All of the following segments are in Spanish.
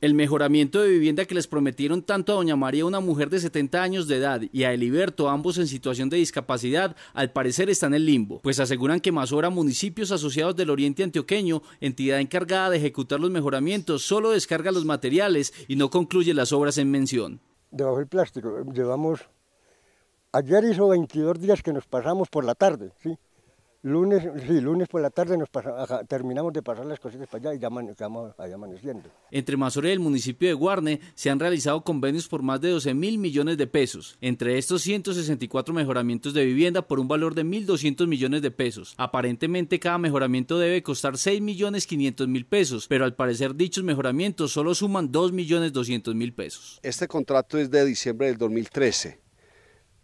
el mejoramiento de vivienda que les prometieron tanto a doña María, una mujer de 70 años de edad, y a Eliberto, ambos en situación de discapacidad, al parecer están en el limbo, pues aseguran que más ahora municipios asociados del Oriente Antioqueño, entidad encargada de ejecutar los mejoramientos, solo descarga los materiales y no concluye las obras en mención. Debajo del plástico, llevamos Ayer hizo 22 días que nos pasamos por la tarde, ¿sí? Lunes, sí, lunes por la tarde nos terminamos de pasar las cositas para allá y ya, amaneciendo. Entre Masoré y el municipio de Guarne se han realizado convenios por más de 12 mil millones de pesos. Entre estos 164 mejoramientos de vivienda por un valor de 1.200 millones de pesos. Aparentemente cada mejoramiento debe costar 6 mil pesos, pero al parecer dichos mejoramientos solo suman 2.200.000 mil pesos. Este contrato es de diciembre del 2013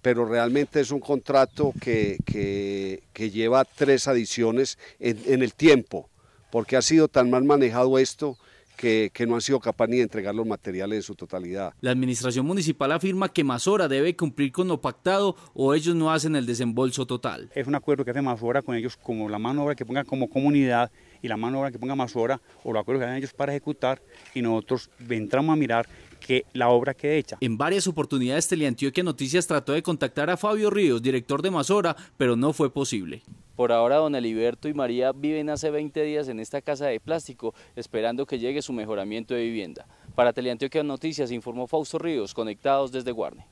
pero realmente es un contrato que, que, lleva tres adiciones en, en el tiempo, porque ha sido tan mal manejado esto que, no han sido capaces ni de entregar los materiales en su totalidad. La administración municipal afirma que Mazora debe cumplir con lo pactado o ellos no hacen el desembolso total. Es un acuerdo que hace Mazora con ellos como la mano obra que pongan como comunidad y la mano obra que ponga Mazora o los acuerdos que hacen ellos para ejecutar y nosotros entramos a mirar que la obra quede hecha. En varias oportunidades Teleantioquia Noticias trató de contactar a Fabio Ríos, director de Mazora, pero no fue posible. Por ahora, don Aliberto y María viven hace 20 días en esta casa de plástico, esperando que llegue su mejoramiento de vivienda. Para Teleantioquia Noticias informó Fausto Ríos, conectados desde Guarne.